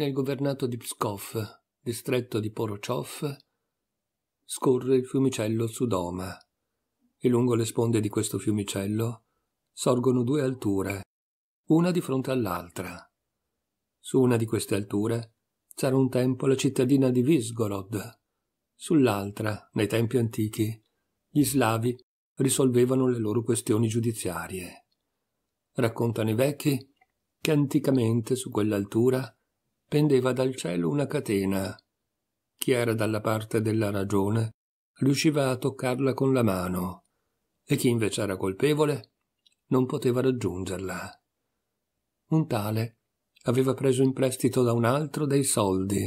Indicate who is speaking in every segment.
Speaker 1: Nel governato di Pskov, distretto di Porochov, scorre il fiumicello Sudoma e lungo le sponde di questo fiumicello sorgono due alture, una di fronte all'altra. Su una di queste alture c'era un tempo la cittadina di Visgorod, sull'altra, nei tempi antichi, gli slavi risolvevano le loro questioni giudiziarie. Raccontano i vecchi che anticamente su quell'altura pendeva dal cielo una catena. Chi era dalla parte della ragione riusciva a toccarla con la mano, e chi invece era colpevole non poteva raggiungerla.
Speaker 2: Un tale
Speaker 1: aveva preso in prestito da un altro dei soldi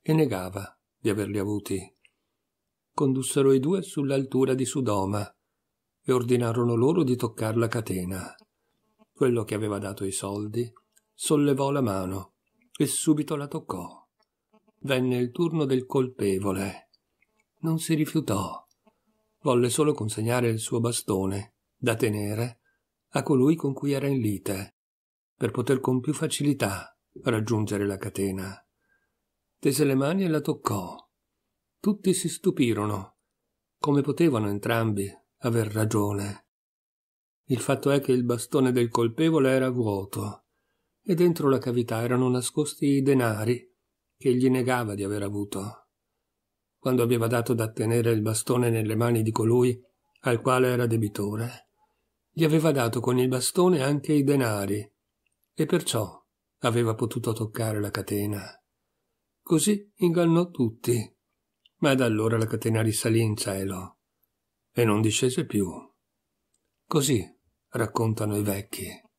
Speaker 1: e negava di averli avuti. Condussero i due sull'altura di Sudoma e ordinarono loro di toccare la catena. Quello che aveva dato i soldi sollevò la mano e subito la toccò. Venne il turno del colpevole. Non si rifiutò. Volle solo consegnare il suo bastone, da tenere, a colui con cui era in lite, per poter con più facilità raggiungere la catena. Tese le mani e la toccò. Tutti si stupirono. Come potevano entrambi aver ragione? Il fatto è che il bastone del colpevole era vuoto e dentro la cavità erano nascosti i denari che gli negava di aver avuto. Quando aveva dato da tenere il bastone nelle mani di colui al quale era debitore, gli aveva dato con il bastone anche i denari, e perciò aveva potuto toccare la catena. Così ingannò tutti, ma da allora la catena risalì in cielo e non discese più. Così raccontano i vecchi.